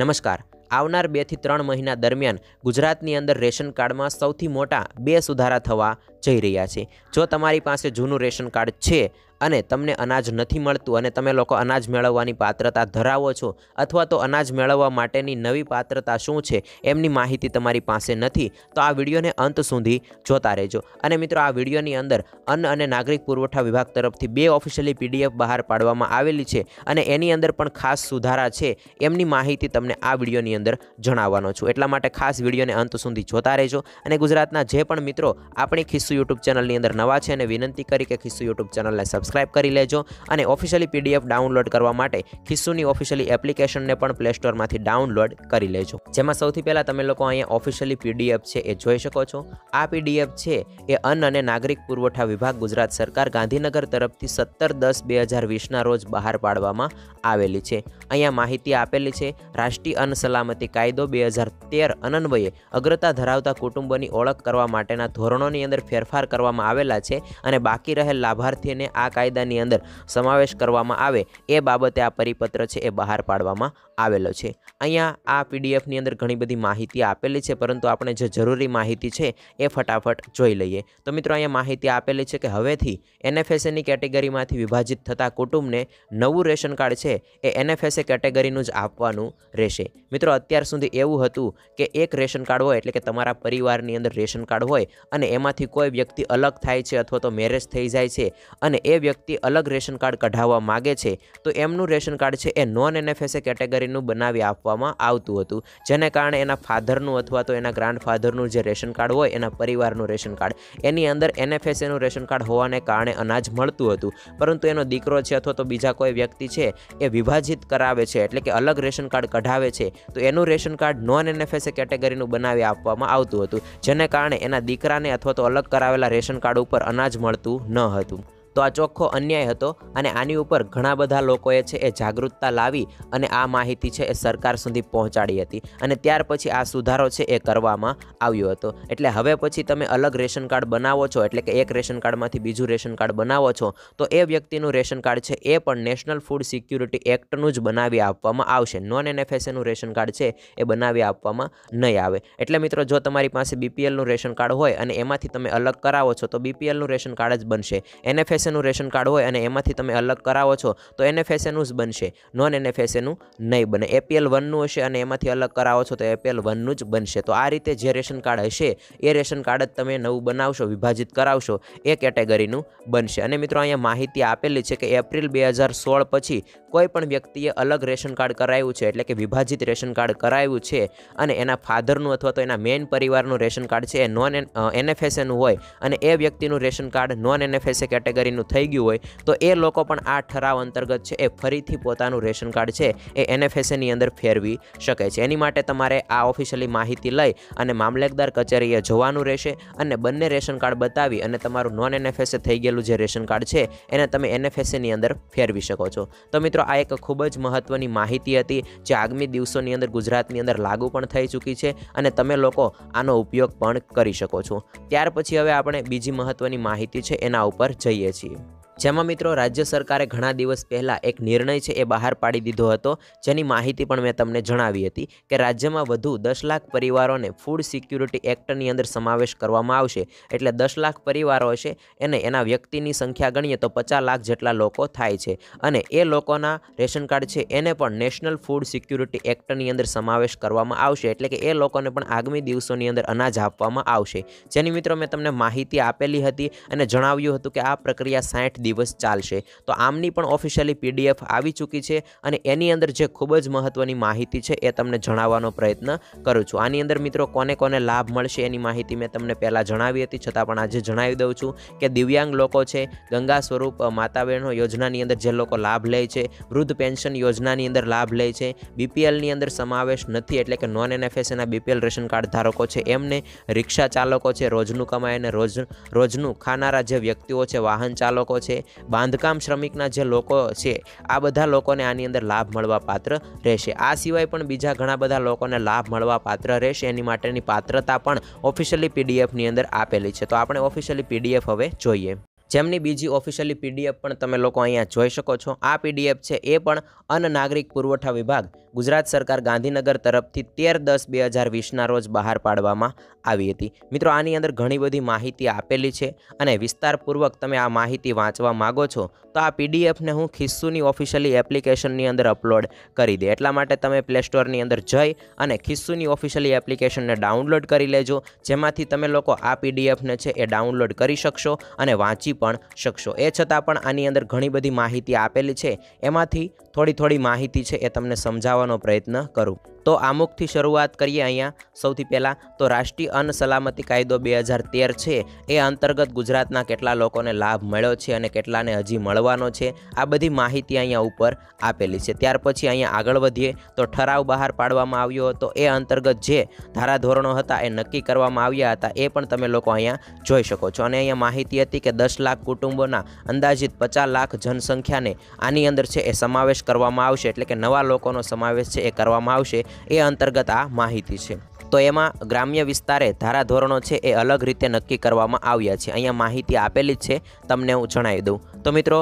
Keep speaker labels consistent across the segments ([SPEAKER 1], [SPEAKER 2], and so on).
[SPEAKER 1] નમસ્કાર આવનાર બેથી ત્રણ મહિના દરમિયાન ગુજરાતની અંદર રેશન કાર્ડમાં સૌથી મોટા બે સુધારા થવા જઈ રહ્યા છે જો તમારી પાસે જૂનું રેશન કાર્ડ છે અને તમને અનાજ નથી મળતું અને તમે લોકો અનાજ મેળવવાની પાત્રતા ધરાવો છો અથવા તો અનાજ મેળવવા માટેની નવી પાત્રતા શું છે એમની માહિતી તમારી પાસે નથી તો આ વિડીયોને અંત સુધી જોતા રહેજો અને મિત્રો આ વિડીયોની અંદર અન્ન અને નાગરિક પુરવઠા વિભાગ તરફથી બે ઓફિશિયલી પીડીએફ બહાર પાડવામાં આવેલી છે અને એની અંદર પણ ખાસ સુધારા છે એમની માહિતી તમને આ વિડીયોની અંદર જણાવવાનો છું એટલા માટે ખાસ વિડીયોને અંત સુધી જોતા રહેજો અને ગુજરાતના જે પણ મિત્રો આપણી ખિસ્સુ યુટ્યુબ ચેનલની અંદર નવા છે અને વિનંતી કરી કે ખિસ્સુ યુટ્યુબ ચેનલને સબસ્ક્રાઈબ સબસ્ક્રાઇબ કરી લેજો અને ઓફિશિયલી પીડીએફ ડાઉનલોડ કરવા માટે ખિસ્સુની ઓફિશિયલી એપ્લિકેશનને પણ પ્લે સ્ટોરમાંથી ડાઉનલોડ કરી લેજો જેમાં સૌથી પહેલાં તમે લોકો અહીંયા ઓફિશિયલી પીડીએફ છે એ જોઈ શકો છો આ પીડીએફ છે એ અન્ન અને નાગરિક પુરવઠા વિભાગ ગુજરાત સરકાર ગાંધીનગર તરફથી સત્તર દસ બે હજાર વીસના રોજ બહાર પાડવામાં આવેલી છે અહીંયા માહિતી આપેલી છે રાષ્ટ્રીય અન્ન સલામતી કાયદો બે હજાર તેર અનન્વયે અગ્રતા ધરાવતા કુટુંબોની ઓળખ કરવા માટેના ધોરણોની અંદર ફેરફાર કરવામાં આવેલા છે અને બાકી રહેલ લાભાર્થીને આ કાયદાની અંદર સમાવેશ કરવામાં આવે એ બાબતે આ પરિપત્ર છે એ બહાર પાડવામાં આવેલો છે અહીંયા આ પીડીએફની અંદર ઘણી બધી માહિતી આપેલી છે પરંતુ આપણે જે જરૂરી માહિતી છે એ ફટાફટ જોઈ લઈએ તો મિત્રો અહીંયા માહિતી આપેલી છે કે હવેથી એનએફએસએની કેટેગરીમાંથી વિભાજિત થતા કુટુંબને નવું રેશન કાર્ડ છે એ એનએફએસએ કેટેગરીનું જ આપવાનું રહેશે મિત્રો અત્યાર સુધી એવું હતું કે એક રેશન કાર્ડ હોય એટલે કે તમારા પરિવારની અંદર રેશન કાર્ડ હોય અને એમાંથી કોઈ વ્યક્તિ અલગ થાય છે અથવા તો મેરેજ થઈ જાય છે અને એ વ્યક્તિ અલગ રેશન કાર્ડ કઢાવવા માગે છે તો એમનું રેશન કાર્ડ છે એ નોન એનએફએસએ કેટેગરી પ્રકારેનું બનાવી આપવામાં આવતું હતું જેને કારણે એના ફાધરનું અથવા તો એના ગ્રાન્ડફાધરનું જે રેશન કાર્ડ હોય એના પરિવારનું રેશન કાર્ડ એની અંદર એનએફએસએનું રેશન કાર્ડ હોવાને કારણે અનાજ મળતું હતું પરંતુ એનો દીકરો છે અથવા તો બીજા કોઈ વ્યક્તિ છે એ વિભાજિત કરાવે છે એટલે કે અલગ રેશન કાર્ડ કઢાવે છે તો એનું રેશન કાર્ડ નોન એનએફએસએ કેટેગરીનું બનાવી આપવામાં આવતું હતું જેને કારણે એના દીકરાને અથવા તો અલગ કરાવેલા રેશન કાર્ડ ઉપર અનાજ મળતું ન હતું તો આ ચોખ્ખો અન્યાય હતો અને આની ઉપર ઘણા બધા લોકોએ છે એ જાગૃતતા લાવી અને આ માહિતી છે એ સરકાર સુધી પહોંચાડી હતી અને ત્યાર પછી આ સુધારો છે એ કરવામાં આવ્યો હતો એટલે હવે પછી તમે અલગ રેશન કાર્ડ બનાવો છો એટલે કે એક રેશન કાર્ડમાંથી બીજું રેશન કાર્ડ બનાવો છો તો એ વ્યક્તિનું રેશન કાર્ડ છે એ પણ નેશનલ ફૂડ સિક્યુરિટી એક્ટનું જ બનાવી આપવામાં આવશે નોન એનએફએસએનું રેશન કાર્ડ છે એ બનાવી આપવામાં નહીં આવે એટલે મિત્રો જો તમારી પાસે બીપીએલનું રેશન કાર્ડ હોય અને એમાંથી તમે અલગ કરાવો છો તો બીપીએલનું રેશન કાર્ડ જ બનશે એનએફએસ એનું રેશન કાર્ડ હોય અને એમાંથી તમે અલગ કરાવો છો તો એનએફ એનું જ બનશે નોન એનએફ એનું નહીં બને એપીએલ વનનું હશે અને એમાંથી અલગ કરાવો છો તો એપીએલ વનનું જ બનશે તો આ રીતે જે રેશન કાર્ડ હશે એ રેશન કાર્ડ જ તમે નવું બનાવશો વિભાજિત કરાવશો એ કેટેગરીનું બનશે અને મિત્રો અહીંયા માહિતી આપેલી છે કે એપ્રિલ બે હજાર સોળ પછી કોઈ પણ વ્યક્તિએ અલગ રેશન કાર્ડ કરાવ્યું છે એટલે કે વિભાજિત રેશન કાર્ડ કરાવ્યું છે અને એના ફાધરનું અથવા તો એના મેઇન પરિવારનું રેશન કાર્ડ છે એ નોન એનએફએસએનું હોય અને એ વ્યક્તિનું ration card non NFSA category એમનું થઈ ગયું હોય તો એ લોકો પણ આ ઠરાવ અંતર્ગત છે એ ફરીથી પોતાનું રેશન કાર્ડ છે એ એનએફએસએની અંદર ફેરવી શકે છે એની માટે તમારે આ ઓફિશિયલી માહિતી લઈ અને મામલતદાર કચેરીએ જવાનું રહેશે અને બંને રેશન કાર્ડ બતાવી અને તમારું નોન એનએફએસએ થઈ ગયેલું જે રેશન કાર્ડ છે એને તમે એનએફએસએની અંદર ફેરવી શકો છો તો મિત્રો આ એક ખૂબ જ મહત્ત્વની માહિતી હતી જે આગામી દિવસોની અંદર ગુજરાતની અંદર લાગુ પણ થઈ ચૂકી છે અને તમે લોકો આનો ઉપયોગ પણ કરી શકો છો ત્યાર પછી હવે આપણે બીજી મહત્ત્વની માહિતી છે એના ઉપર જઈએ છીએ you. જેમાં મિત્રો રાજ્ય સરકારે ઘણા દિવસ પહેલાં એક નિર્ણય છે એ બહાર પાડી દીધો હતો જેની માહિતી પણ મેં તમને જણાવી હતી કે રાજ્યમાં વધુ દસ લાખ પરિવારોને ફૂડ સિક્યુરિટી એક્ટની અંદર સમાવેશ કરવામાં આવશે એટલે દસ લાખ પરિવારો છે એને એના વ્યક્તિની સંખ્યા ગણીએ તો પચાસ લાખ જેટલા લોકો થાય છે અને એ લોકોના રેશન કાર્ડ છે એને પણ નેશનલ ફૂડ સિક્યુરિટી એક્ટની અંદર સમાવેશ કરવામાં આવશે એટલે કે એ લોકોને પણ આગામી દિવસોની અંદર અનાજ આપવામાં આવશે જેની મિત્રો મેં તમને માહિતી આપેલી હતી અને જણાવ્યું હતું કે આ પ્રક્રિયા સાઠ દિવસ ચાલશે તો આમની પણ ઓફિશિયલી પીડીએફ આવી ચૂકી છે અને એની અંદર જે ખૂબ જ મહત્ત્વની માહિતી છે એ તમને જણાવવાનો પ્રયત્ન કરું છું આની અંદર મિત્રો કોને કોને લાભ મળશે એની માહિતી મેં તમને પહેલાં જણાવી હતી છતાં પણ આજે જણાવી દઉં છું કે દિવ્યાંગ લોકો છે ગંગા સ્વરૂપ માતા યોજનાની અંદર જે લોકો લાભ લે છે વૃદ્ધ પેન્શન યોજનાની અંદર લાભ લે છે બીપીએલની અંદર સમાવેશ નથી એટલે કે નોન એનએફએસ એના બીપીએલ રેશન કાર્ડ ધારકો છે એમને રિક્ષા ચાલકો છે રોજનું કમાઈ અને રોજ રોજનું ખાનારા જે વ્યક્તિઓ છે વાહન ચાલકો છે છે બાંધકામ શ્રમિકના જે લોકો છે આ બધા લોકોને આની અંદર લાભ મળવા પાત્ર રહેશે આ સિવાય પણ બીજા ઘણા બધા લોકોને લાભ મળવા પાત્ર રહેશે એની માટેની પાત્રતા પણ ઓફિશિયલી પીડીએફની અંદર આપેલી છે તો આપણે ઓફિશિયલી પીડીએફ હવે જોઈએ જેમની બીજી ઓફિશિયલી પીડીએફ પણ તમે લોકો અહીંયા જોઈ શકો છો આ પીડીએફ છે એ પણ અન્ન નાગરિક પુરવઠા વિભાગ ગુજરાત સરકાર ગાંધીનગર તરફથી તેર દસ બે હજાર વીસના રોજ બહાર પાડવામાં આવી હતી મિત્રો આની અંદર ઘણી બધી માહિતી આપેલી છે અને વિસ્તારપૂર્વક તમે આ માહિતી વાંચવા માગો છો તો આ પીડીએફને હું ખિસ્સુની ઓફિશિયલી એપ્લિકેશનની અંદર અપલોડ કરી દે એટલા માટે તમે પ્લે સ્ટોરની અંદર જઈ અને ખિસ્સુની ઓફિશિયલી એપ્લિકેશનને ડાઉનલોડ કરી લેજો જેમાંથી તમે લોકો આ પીડીએફને છે એ ડાઉનલોડ કરી શકશો અને વાંચી પણ શકશો એ છતાં પણ આની અંદર ઘણી બધી માહિતી આપેલી છે એમાંથી થોડી થોડી માહિતી છે એ તમને સમજાવવાનો પ્રયત્ન કરું તો આમુખથી શરૂઆત કરીએ અહીંયા સૌથી પહેલાં તો રાષ્ટ્રીય અન્ન સલામતી કાયદો બે હજાર તેર છે એ અંતર્ગત ગુજરાતના કેટલા લોકોને લાભ મળ્યો છે અને કેટલાને હજી મળવાનો છે આ બધી માહિતી અહીંયા ઉપર આપેલી છે ત્યાર પછી અહીંયા આગળ વધીએ તો ઠરાવ બહાર પાડવામાં આવ્યો હતો એ અંતર્ગત જે ધારાધોરણો હતા એ નક્કી કરવામાં આવ્યા હતા એ પણ તમે લોકો અહીંયા જોઈ શકો છો અને અહીંયા માહિતી હતી કે દસ લાખ કુટુંબોના અંદાજિત પચાસ લાખ જનસંખ્યાને આની અંદર છે એ સમાવેશ કરવામાં આવશે એટલે કે નવા લોકોનો સમાવેશ છે એ કરવામાં આવશે એ અંતર્ગત આ માહિતી છે તો એમાં ગ્રામ્ય વિસ્તારે ધારાધોરણો છે એ અલગ રીતે નક્કી કરવામાં આવ્યા છે અહીંયા માહિતી આપેલી જ છે તમને હું જણાવી દઉં તો મિત્રો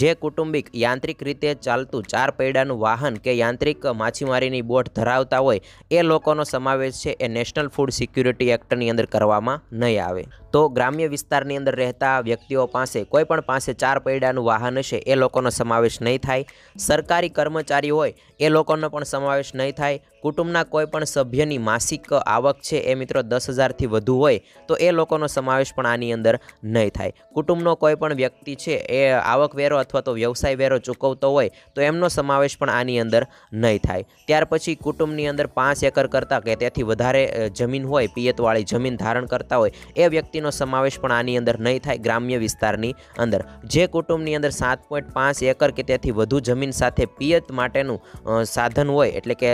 [SPEAKER 1] જે કુટુંબિક યાંત્રિક રીતે ચાલતું ચાર પૈડાનું વાહન કે યાંત્રિક માછીમારીની બોટ ધરાવતા હોય એ લોકોનો સમાવેશ છે એ નેશનલ ફૂડ સિક્યુરિટી એક્ટની અંદર કરવામાં નહીં આવે તો ગ્રામ્ય વિસ્તારની અંદર રહેતા વ્યક્તિઓ પાસે કોઈ પણ પાસે ચાર પૈડાનું વાહન હશે એ લોકોનો સમાવેશ નહીં થાય સરકારી કર્મચારી હોય એ લોકોનો પણ સમાવેશ નહીં થાય કુટુંબના કોઈ પણ સભ્યની માસિક આવક છે એ મિત્રો દસ હજારથી વધુ હોય તો એ લોકોનો સમાવેશ પણ આની અંદર નહીં થાય કુટુંબનો કોઈ પણ વ્યક્તિ છે એ આવકવેરો અથવા તો વ્યવસાય વેરો ચૂકવતો હોય તો એમનો સમાવેશ પણ આની અંદર નહીં થાય ત્યાર પછી કુટુંબની અંદર પાંચ એકર કરતાં કે તેથી વધારે જમીન હોય પિયતવાળી જમીન ધારણ કરતા હોય એ વ્યક્તિ વ્યક્તિનો સમાવેશ પણ આની અંદર નહીં થાય ગ્રામ્ય વિસ્તારની અંદર જે કુટુંબની અંદર સાત પોઈન્ટ પાંચ એકર કે તેથી વધુ જમીન સાથે પિયત માટેનું સાધન હોય એટલે કે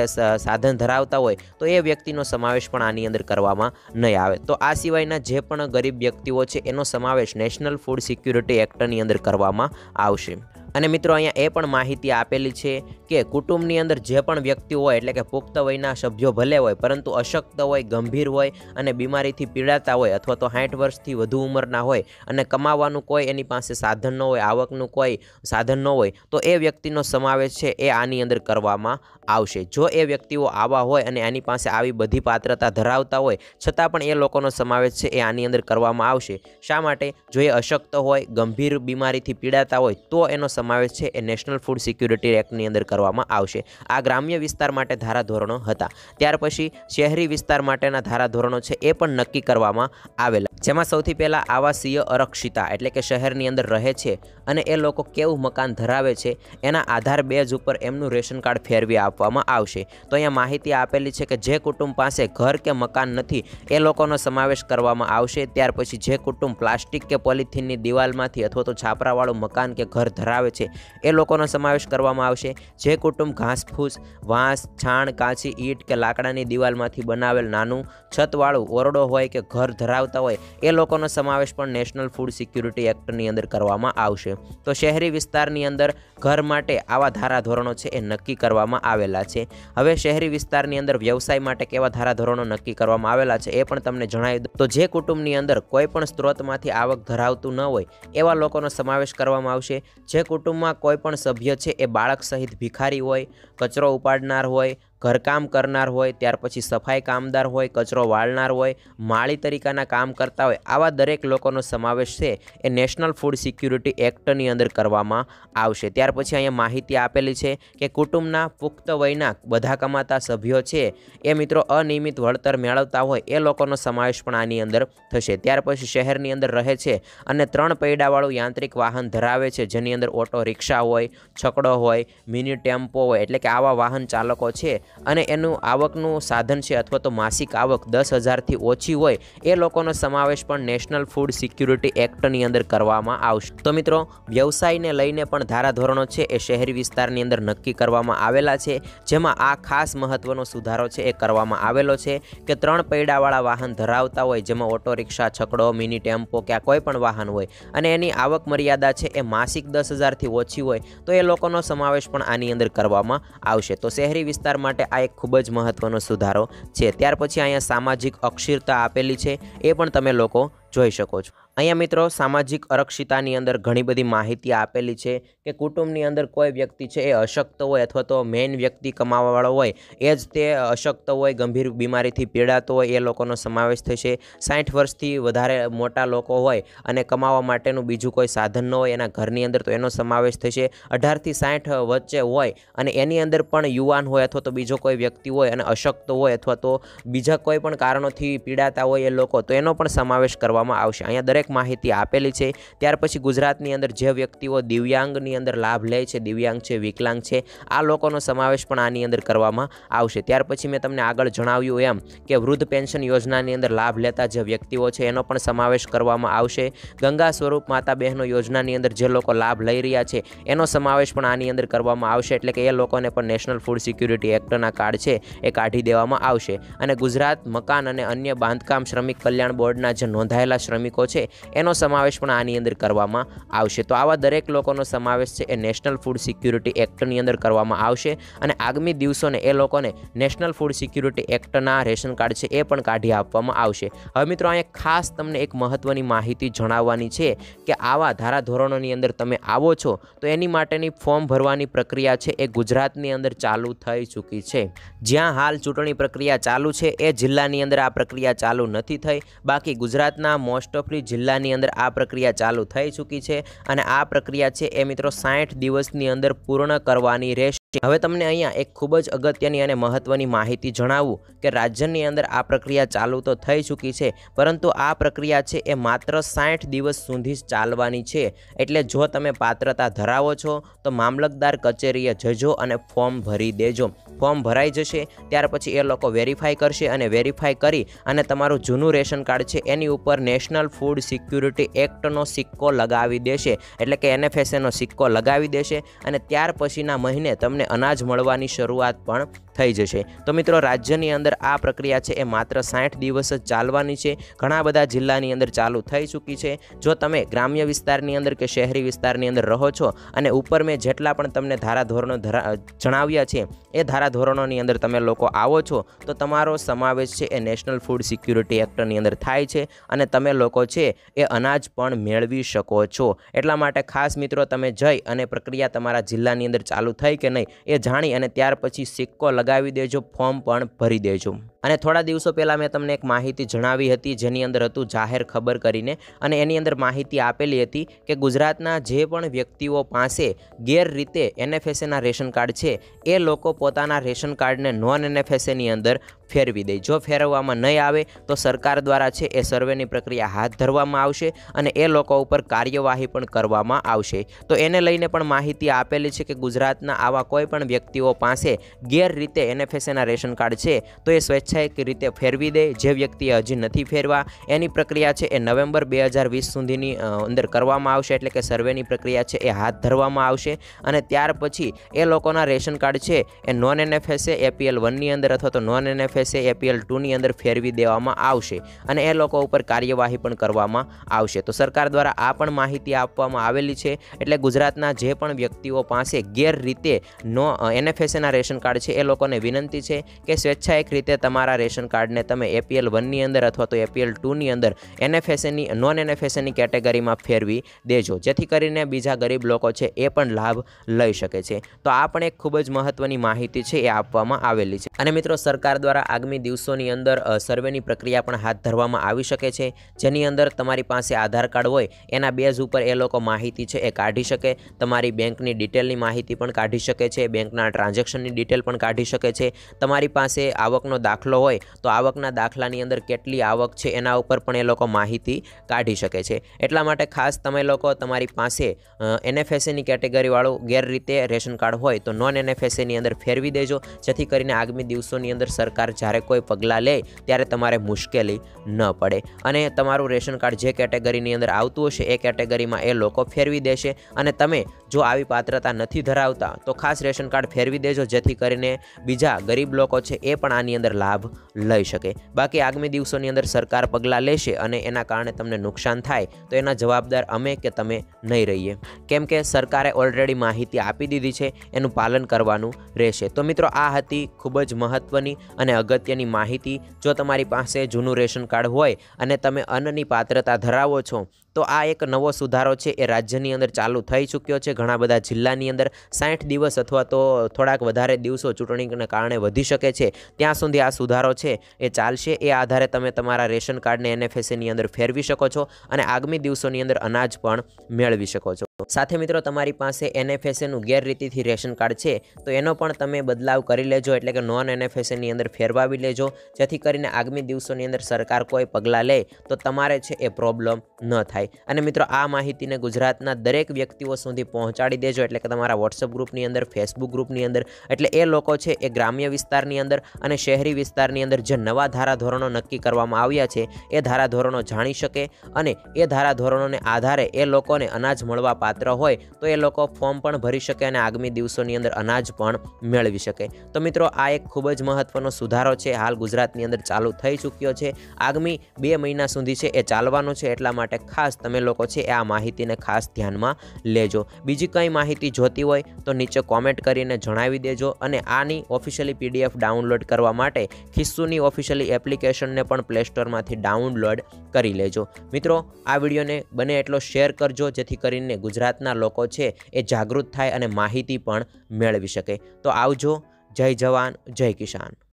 [SPEAKER 1] સાધન ધરાવતા હોય તો એ વ્યક્તિનો સમાવેશ પણ આની અંદર કરવામાં નહીં આવે તો આ સિવાયના જે પણ ગરીબ વ્યક્તિઓ છે એનો સમાવેશ નેશનલ ફૂડ સિક્યુરિટી એક્ટની અંદર કરવામાં આવશે અને મિત્રો અહીંયા એ પણ માહિતી આપેલી છે કે કુટુંબની અંદર જે પણ વ્યક્તિ હોય એટલે કે પુખ્ત વયના સભ્યો ભલે હોય પરંતુ અશક્ત હોય ગંભીર હોય અને બીમારીથી પીડાતા હોય અથવા તો સાઠ વર્ષથી વધુ ઉંમરના હોય અને કમાવાનું કોઈ એની પાસે સાધન ન હોય આવકનું કોઈ સાધન ન હોય તો એ વ્યક્તિનો સમાવેશ છે એ આની અંદર કરવામાં આવશે જો એ વ્યક્તિઓ આવા હોય અને એની પાસે આવી બધી પાત્રતા ધરાવતા હોય છતાં પણ એ લોકોનો સમાવેશ છે એ આની અંદર કરવામાં આવશે શા માટે જો એ અશક્ત હોય ગંભીર બીમારીથી પીડાતા હોય તો એનો સમાવેશ સમાવેશ છે એ નેશનલ ફૂડ સિક્યુરિટી એક્ટની અંદર કરવામાં આવશે આ ગ્રામ્ય વિસ્તાર માટે ધારાધોરણો હતા ત્યાર પછી શહેરી વિસ્તાર માટેના ધારાધોરણો છે એ પણ નક્કી કરવામાં આવેલા જેમાં સૌથી પહેલાં આવાસીય અરક્ષિતા એટલે કે શહેરની અંદર રહે છે અને એ લોકો કેવું મકાન ધરાવે છે એના આધાર બેઝ ઉપર એમનું રેશન કાર્ડ ફેરવી આપવામાં આવશે તો અહીંયા માહિતી આપેલી છે કે જે કુટુંબ પાસે ઘર કે મકાન નથી એ લોકોનો સમાવેશ કરવામાં આવશે ત્યાર પછી જે કુટુંબ પ્લાસ્ટિક કે પોલિથીનની દિવાલમાંથી અથવા તો છાપરાવાળું મકાન કે ઘર ધરાવે છે એ લોકોનો સમાવેશ કરવામાં આવશે જે કુટુંબ ઘાસફૂસ વાંસ છાણ કાચી ઈંટ કે લાકડાની દિવાલમાંથી બનાવેલ નાનું છતવાળું ઓરડો હોય કે ઘર ધરાવતા હોય એ લોકોનો સમાવેશ પણ નેશનલ ફૂડ સિક્યુરિટી એક્ટની અંદર કરવામાં આવશે તો શહેરી વિસ્તારની અંદર ઘર માટે આવા ધારાધોરણો છે એ નક્કી કરવામાં આવેલા છે હવે શહેરી વિસ્તારની અંદર વ્યવસાય માટે કેવા ધારાધોરણો નક્કી કરવામાં આવેલા છે એ પણ તમને જણાવી દઉં તો જે કુટુંબની અંદર કોઈ પણ સ્ત્રોતમાંથી આવક ધરાવતું ન હોય એવા લોકોનો સમાવેશ કરવામાં આવશે જે કુટુંબમાં કોઈ પણ સભ્ય છે એ બાળક સહિત ભિખારી હોય કચરો ઉપાડનાર હોય ઘરકામ કરનાર હોય ત્યાર પછી સફાઈ કામદાર હોય કચરો વાળનાર હોય માળી તરીકાના કામ કરતા હોય આવા દરેક લોકોનો સમાવેશ છે એ નેશનલ ફૂડ સિક્યુરિટી એક્ટની અંદર કરવામાં આવશે ત્યાર પછી અહીંયા માહિતી આપેલી છે કે કુટુંબના પુખ્ત વયના બધા કમાતા સભ્યો છે એ મિત્રો અનિયમિત વળતર મેળવતા હોય એ લોકોનો સમાવેશ પણ આની અંદર થશે ત્યાર પછી શહેરની અંદર રહે છે અને ત્રણ પૈડાવાળું યાંત્રિક વાહન ધરાવે છે જેની અંદર ઓટો રિક્ષા હોય છકડો હોય મિની ટેમ્પો હોય એટલે કે આવા વાહન ચાલકો છે અને એનું આવકનું સાધન છે અથવા તો માસિક આવક દસ હજારથી ઓછી હોય એ લોકોનો સમાવેશ પણ નેશનલ ફૂડ સિક્યુરિટી એક્ટની અંદર કરવામાં આવશે તો મિત્રો વ્યવસાયને લઈને પણ ધારાધોરણો છે એ શહેરી વિસ્તારની અંદર નક્કી કરવામાં આવેલા છે જેમાં આ ખાસ મહત્વનો સુધારો છે એ કરવામાં આવેલો છે કે ત્રણ પૈડાવાળા વાહન ધરાવતા હોય જેમાં ઓટો રિક્ષા છકડો મિની ટેમ્પો કે આ કોઈ પણ વાહન હોય અને એની આવક મર્યાદા છે એ માસિક દસ હજારથી ઓછી હોય તો એ લોકોનો સમાવેશ પણ આની અંદર કરવામાં આવશે તો શહેરી વિસ્તાર માટે માટે આ એક ખૂબ જ મહત્ત્વનો સુધારો છે ત્યાર પછી અહીંયા સામાજિક અક્ષિરતા આપેલી છે એ પણ તમે લોકો જોઈ શકો છો અહીંયા મિત્રો સામાજિક અરક્ષિતાની અંદર ઘણી બધી માહિતી આપેલી છે કે કુટુંબની અંદર કોઈ વ્યક્તિ છે એ અશક્ત હોય અથવા તો મેઇન વ્યક્તિ કમાવાવાળો હોય એ જ તે અશક્ત હોય ગંભીર બીમારીથી પીડાતો હોય એ લોકોનો સમાવેશ થાય છે સાઠ વર્ષથી વધારે મોટા લોકો હોય અને કમાવા માટેનું બીજું કોઈ સાધન ન હોય એના ઘરની અંદર તો એનો સમાવેશ થાય છે અઢારથી સાઠ વચ્ચે હોય અને એની અંદર પણ યુવાન હોય અથવા તો બીજો કોઈ વ્યક્તિ હોય અને અશક્ત હોય અથવા તો બીજા કોઈ પણ કારણોથી પીડાતા હોય એ લોકો તો એનો પણ સમાવેશ કરવામાં આવશે અહીંયા દરેક દરેક માહિતી આપેલી છે ત્યાર પછી ગુજરાતની અંદર જે વ્યક્તિઓ દિવ્યાંગની અંદર લાભ લે છે દિવ્યાંગ છે વિકલાંગ છે આ લોકોનો સમાવેશ પણ આની અંદર કરવામાં આવશે ત્યાર પછી મેં તમને આગળ જણાવ્યું એમ કે વૃદ્ધ પેન્શન યોજનાની અંદર લાભ લેતા જે વ્યક્તિઓ છે એનો પણ સમાવેશ કરવામાં આવશે ગંગા સ્વરૂપ માતા બહેનો યોજનાની અંદર જે લોકો લાભ લઈ રહ્યા છે એનો સમાવેશ પણ આની અંદર કરવામાં આવશે એટલે કે એ લોકોને પણ નેશનલ ફૂડ સિક્યુરિટી એક્ટના કાર્ડ છે એ કાઢી દેવામાં આવશે અને ગુજરાત મકાન અને અન્ય બાંધકામ શ્રમિક કલ્યાણ બોર્ડના જે નોંધાયેલા શ્રમિકો છે એનો સમાવેશ પણ આની અંદર કરવામાં આવશે તો આવા દરેક લોકોનો સમાવેશ છે એ નેશનલ ફૂડ સિક્યુરિટી એક્ટની અંદર કરવામાં આવશે અને આગામી દિવસોને એ લોકોને નેશનલ ફૂડ સિક્યુરિટી એક્ટના રેશન કાર્ડ છે એ પણ કાઢી આપવામાં આવશે હવે મિત્રો અહીંયા ખાસ તમને એક મહત્ત્વની માહિતી જણાવવાની છે કે આવા ધારાધોરણોની અંદર તમે આવો છો તો એની માટેની ફોર્મ ભરવાની પ્રક્રિયા છે એ ગુજરાતની અંદર ચાલુ થઈ ચૂકી છે જ્યાં હાલ ચૂંટણી પ્રક્રિયા ચાલુ છે એ જિલ્લાની અંદર આ પ્રક્રિયા ચાલુ નથી થઈ બાકી ગુજરાતના મોસ્ટ ઓફલી જિલ્લા જિલ્લાની અંદર આ પ્રક્રિયા ચાલુ થઈ ચૂકી છે અને આ પ્રક્રિયા છે એ મિત્રો સાઠ દિવસની અંદર પૂર્ણ કરવાની રહેશે હવે તમને અહીંયા એક ખૂબ જ અગત્યની અને મહત્ત્વની માહિતી જણાવું કે રાજ્યની અંદર આ પ્રક્રિયા ચાલુ તો થઈ ચૂકી છે પરંતુ આ પ્રક્રિયા છે એ માત્ર સાઠ દિવસ સુધી જ ચાલવાની છે એટલે જો તમે પાત્રતા ધરાવો છો તો મામલતદાર કચેરીએ જજો અને ફોર્મ ભરી દેજો ફોર્મ ભરાઈ જશે ત્યાર પછી એ લોકો વેરીફાઈ કરશે અને વેરીફાઈ કરી અને તમારું જૂનું રેશન કાર્ડ છે એની ઉપર નેશનલ ફૂડ સિક્યુરિટી એક્ટનો સિક્કો લગાવી દેશે એટલે કે એનએફએસએનો સિક્કો લગાવી દેશે અને ત્યાર પછીના મહિને તમને અનાજ મળવાની શરૂઆત પણ થઈ જશે તો મિત્રો રાજ્યની અંદર આ પ્રક્રિયા છે એ માત્ર સાઠ દિવસ જ ચાલવાની છે ઘણા બધા જિલ્લાની અંદર ચાલુ થઈ ચૂકી છે જો તમે ગ્રામ્ય વિસ્તારની અંદર કે શહેરી વિસ્તારની અંદર રહો છો અને ઉપર મેં જેટલા પણ તમને ધારાધોરણો જણાવ્યા છે એ ધારાધોરણોની અંદર તમે લોકો આવો છો તો તમારો સમાવેશ છે એ નેશનલ ફૂડ સિક્યુરિટી એક્ટની અંદર થાય છે અને તમે લોકો છે એ અનાજ પણ મેળવી શકો છો એટલા માટે ખાસ મિત્રો તમે જઈ અને પ્રક્રિયા તમારા જિલ્લાની અંદર ચાલુ થઈ કે નહીં એ જાણી અને ત્યાર પછી સિક્કો લગાવી દેજો ફોર્મ પણ ભરી દેજો અને થોડા દિવસો પહેલાં મેં તમને એક માહિતી જણાવી હતી જેની અંદર હતું જાહેર ખબર કરીને અને એની અંદર માહિતી આપેલી હતી કે ગુજરાતના જે પણ વ્યક્તિઓ પાસે ગેરરીતે એનએફએસએના રેશન કાર્ડ છે એ લોકો પોતાના રેશન કાર્ડને નોન એનએફએસએની અંદર ફેરવી દે જો ફેરવવામાં નહીં આવે તો સરકાર દ્વારા છે એ સર્વેની પ્રક્રિયા હાથ ધરવામાં આવશે અને એ લોકો ઉપર કાર્યવાહી પણ કરવામાં આવશે તો એને લઈને પણ માહિતી આપેલી છે કે ગુજરાતના આવા કોઈ પણ વ્યક્તિઓ પાસે ગેરરીતે રીતે એનએફએસએના રેશન કાર્ડ છે તો એ સ્વૈચ્છાયિક રીતે ફેરવી દે જે વ્યક્તિએ હજી નથી ફેરવા એની પ્રક્રિયા છે એ નવેમ્બર બે હજાર વીસ સુધીની અંદર કરવામાં આવશે એટલે કે સર્વેની પ્રક્રિયા છે એ હાથ ધરવામાં આવશે અને ત્યાર પછી એ લોકોના રેશન કાર્ડ છે એ નોન એનએફએસએ એપીએલ વનની અંદર અથવા તો નોન એનએફએસએ એપીએલ ટુની અંદર ફેરવી દેવામાં આવશે અને એ લોકો ઉપર કાર્યવાહી પણ કરવામાં આવશે તો સરકાર દ્વારા આ પણ માહિતી આપવામાં આવેલી છે એટલે ગુજરાતના જે પણ વ્યક્તિઓ પાસે ગેરરીતે નો એનએફએસએના રેશન કાર્ડ છે એ લોકો લોકોને વિનંતી છે કે સ્વેચ્છા એક રીતે તમારા રેશન કાર્ડને તમે એપીએલ વનની અંદર અથવા તો એપીએલ ટુની અંદર એનએફએસએની નોન એનએફએસએની કેટેગરીમાં ફેરવી દેજો જેથી કરીને બીજા ગરીબ લોકો છે એ પણ લાભ લઈ શકે છે તો આ પણ એક ખૂબ જ મહત્ત્વની માહિતી છે એ આપવામાં આવેલી છે અને મિત્રો સરકાર દ્વારા આગામી દિવસોની અંદર સર્વેની પ્રક્રિયા પણ હાથ ધરવામાં આવી શકે છે જેની અંદર તમારી પાસે આધાર કાર્ડ હોય એના બેઝ ઉપર એ લોકો માહિતી છે એ કાઢી શકે તમારી બેંકની ડિટેલની માહિતી પણ કાઢી શકે છે બેંકના ટ્રાન્ઝેક્શનની ડિટેલ પણ કાઢી શકે શકે છે તમારી પાસે આવકનો દાખલો હોય તો આવકના દાખલાની અંદર કેટલી આવક છે એના ઉપર પણ એ લોકો માહિતી કાઢી શકે છે એટલા માટે ખાસ તમે લોકો તમારી પાસે એનએફએસએની કેટેગરીવાળું ગેરરીતે રેશન કાર્ડ હોય તો નોન એનએફએસએની અંદર ફેરવી દેજો જેથી કરીને આગામી દિવસોની અંદર સરકાર જ્યારે કોઈ પગલાં લે ત્યારે તમારે મુશ્કેલી ન પડે અને તમારું રેશન કાર્ડ જે કેટેગરીની અંદર આવતું હશે એ કેટેગરીમાં એ લોકો ફેરવી દેશે અને તમે જો આવી પાત્રતા નથી ધરાવતા તો ખાસ રેશન કાર્ડ ફેરવી દેજો જેથી કરીને બીજા ગરીબ લોકો છે એ પણ આની અંદર લાભ લઈ શકે બાકી આગામી દિવસોની અંદર સરકાર પગલાં લેશે અને એના કારણે તમને નુકસાન થાય તો એના જવાબદાર અમે કે તમે નહીં રહીએ કેમ કે સરકારે ઓલરેડી માહિતી આપી દીધી છે એનું પાલન કરવાનું રહેશે તો મિત્રો આ હતી ખૂબ જ મહત્ત્વની અને અગત્યની માહિતી જો તમારી પાસે જૂનું રેશન કાર્ડ હોય અને તમે અન્નની પાત્રતા ધરાવો છો તો આ એક નવો સુધારો છે એ રાજ્યની અંદર ચાલુ થઈ ચૂક્યો છે ઘણા બધા જિલ્લાની અંદર સાઠ દિવસ અથવા તો થોડાક વધારે દિવસો ચૂંટણીને કારણે વધી શકે છે ત્યાં સુધી આ સુધારો છે એ ચાલશે એ આધારે તમે તમારા રેશન કાર્ડને એનએફએસએની અંદર ફેરવી શકો છો અને આગામી દિવસોની અંદર અનાજ પણ મેળવી શકો છો સાથે મિત્રો તમારી પાસે એનએફએસએનું ગેરરીતિથી રેશન કાર્ડ છે તો એનો પણ તમે બદલાવ કરી લેજો એટલે કે નોન એનએફએસએની અંદર ફેરવાવી લેજો જેથી કરીને આગામી દિવસોની અંદર સરકાર કોઈ પગલાં લે તો તમારે છે એ પ્રોબ્લેમ ન થાય શકાય અને મિત્રો આ માહિતીને ગુજરાતના દરેક વ્યક્તિઓ સુધી પહોંચાડી દેજો એટલે કે તમારા વોટ્સઅપ ગ્રુપની અંદર ફેસબુક ગ્રુપની અંદર એટલે એ લોકો છે એ ગ્રામ્ય વિસ્તારની અંદર અને શહેરી વિસ્તારની અંદર જે નવા ધારાધોરણો નક્કી કરવામાં આવ્યા છે એ ધારાધોરણો જાણી શકે અને એ ધારાધોરણોને આધારે એ લોકોને અનાજ મળવા પાત્ર હોય તો એ લોકો ફોર્મ પણ ભરી શકે અને આગામી દિવસોની અંદર અનાજ પણ મેળવી શકે તો મિત્રો આ એક ખૂબ જ મહત્વનો સુધારો છે હાલ ગુજરાતની અંદર ચાલુ થઈ ચૂક્યો છે આગામી બે મહિના સુધી છે એ ચાલવાનો છે એટલા માટે ખાસ ખાસ તમે લોકો છે એ આ માહિતીને ખાસ ધ્યાનમાં લેજો બીજી કંઈ માહિતી જોતી હોય તો નીચે કોમેન્ટ કરીને જણાવી દેજો અને આની ઓફિશિયલી પીડીએફ ડાઉનલોડ કરવા માટે ખિસ્સુની ઓફિશિયલી એપ્લિકેશનને પણ પ્લે સ્ટોરમાંથી ડાઉનલોડ કરી લેજો મિત્રો આ વિડીયોને બને એટલો શેર કરજો જેથી કરીને ગુજરાતના લોકો છે એ જાગૃત થાય અને માહિતી પણ મેળવી શકે તો આવજો જય જવાન જય કિસાન